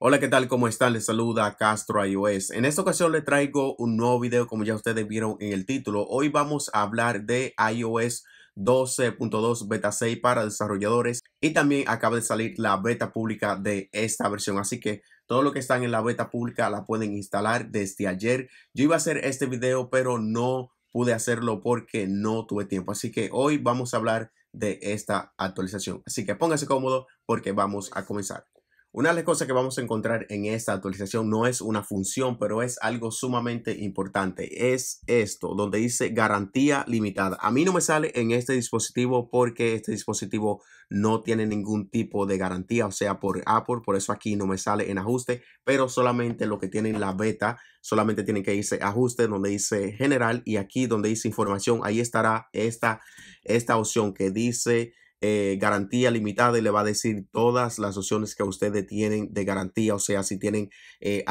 Hola, ¿qué tal? ¿Cómo están? Les saluda Castro iOS. En esta ocasión les traigo un nuevo video como ya ustedes vieron en el título. Hoy vamos a hablar de iOS 12.2 beta 6 para desarrolladores y también acaba de salir la beta pública de esta versión. Así que todo lo que están en la beta pública la pueden instalar desde ayer. Yo iba a hacer este video pero no pude hacerlo porque no tuve tiempo. Así que hoy vamos a hablar de esta actualización. Así que póngase cómodo porque vamos a comenzar. Una de las cosas que vamos a encontrar en esta actualización no es una función, pero es algo sumamente importante. Es esto, donde dice garantía limitada. A mí no me sale en este dispositivo porque este dispositivo no tiene ningún tipo de garantía, o sea, por Apple. Por eso aquí no me sale en ajuste, pero solamente lo que tienen la beta, solamente tienen que irse ajuste donde dice general y aquí donde dice información, ahí estará esta, esta opción que dice eh, garantía limitada y le va a decir todas las opciones que ustedes tienen de garantía. O sea, si tienen eh,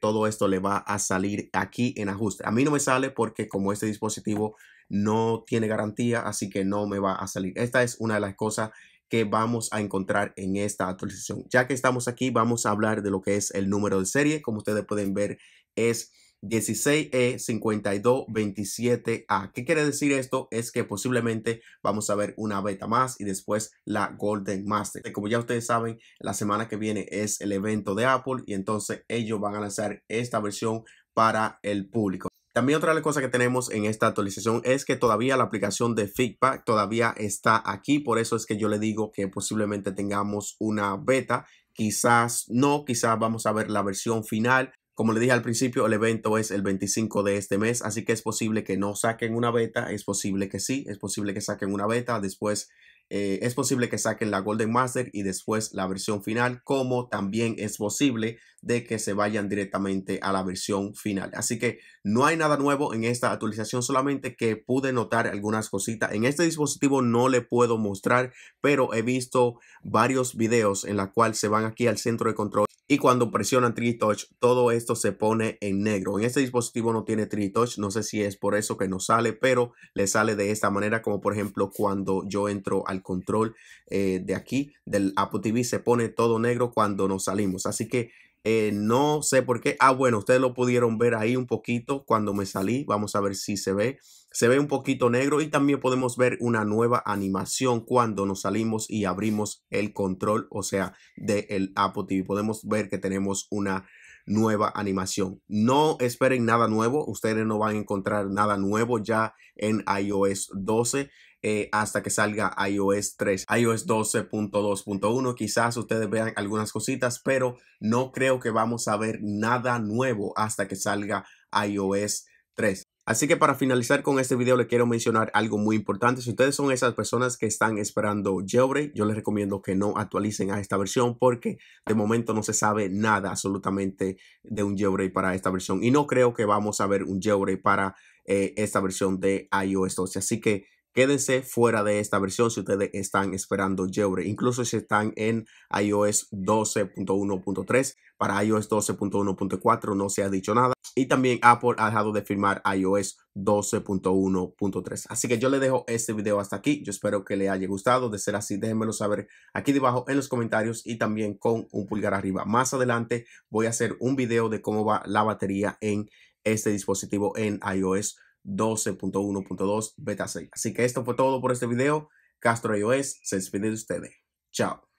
todo esto le va a salir aquí en ajuste. A mí no me sale porque como este dispositivo no tiene garantía, así que no me va a salir. Esta es una de las cosas que vamos a encontrar en esta actualización. Ya que estamos aquí, vamos a hablar de lo que es el número de serie. Como ustedes pueden ver, es 16E5227A. E ¿Qué quiere decir esto? Es que posiblemente vamos a ver una beta más y después la Golden Master. Como ya ustedes saben, la semana que viene es el evento de Apple y entonces ellos van a lanzar esta versión para el público. También otra cosa que tenemos en esta actualización es que todavía la aplicación de Feedback todavía está aquí. Por eso es que yo le digo que posiblemente tengamos una beta. Quizás no, quizás vamos a ver la versión final como le dije al principio, el evento es el 25 de este mes, así que es posible que no saquen una beta, es posible que sí, es posible que saquen una beta, después eh, es posible que saquen la Golden Master y después la versión final, como también es posible de que se vayan directamente a la versión final. Así que no hay nada nuevo en esta actualización, solamente que pude notar algunas cositas. En este dispositivo no le puedo mostrar, pero he visto varios videos en la cual se van aquí al centro de control y cuando presionan Touch, todo esto se pone en negro. En este dispositivo no tiene Touch. no sé si es por eso que no sale, pero le sale de esta manera, como por ejemplo cuando yo entro al control eh, de aquí del Apple TV, se pone todo negro cuando nos salimos. Así que eh, no sé por qué. Ah, bueno, ustedes lo pudieron ver ahí un poquito cuando me salí. Vamos a ver si se ve. Se ve un poquito negro y también podemos ver una nueva animación cuando nos salimos y abrimos el control, o sea, del el Apple TV. Podemos ver que tenemos una nueva animación. No esperen nada nuevo, ustedes no van a encontrar nada nuevo ya en iOS 12. Eh, hasta que salga iOS 3, iOS 12.2.1. Quizás ustedes vean algunas cositas, pero no creo que vamos a ver nada nuevo hasta que salga iOS 3. Así que para finalizar con este video le quiero mencionar algo muy importante. Si ustedes son esas personas que están esperando Jailbreak, yo les recomiendo que no actualicen a esta versión porque de momento no se sabe nada absolutamente de un Jailbreak para esta versión. Y no creo que vamos a ver un Jailbreak para eh, esta versión de iOS 12. Así que Quédense fuera de esta versión si ustedes están esperando Jebre. incluso si están en iOS 12.1.3. Para iOS 12.1.4 no se ha dicho nada. Y también Apple ha dejado de firmar iOS 12.1.3. Así que yo le dejo este video hasta aquí. Yo espero que le haya gustado. De ser así, déjenmelo saber aquí debajo en los comentarios y también con un pulgar arriba. Más adelante voy a hacer un video de cómo va la batería en este dispositivo en iOS 12.1.2 beta 6. Así que esto fue todo por este video. Castro iOS se despide de ustedes. Chao.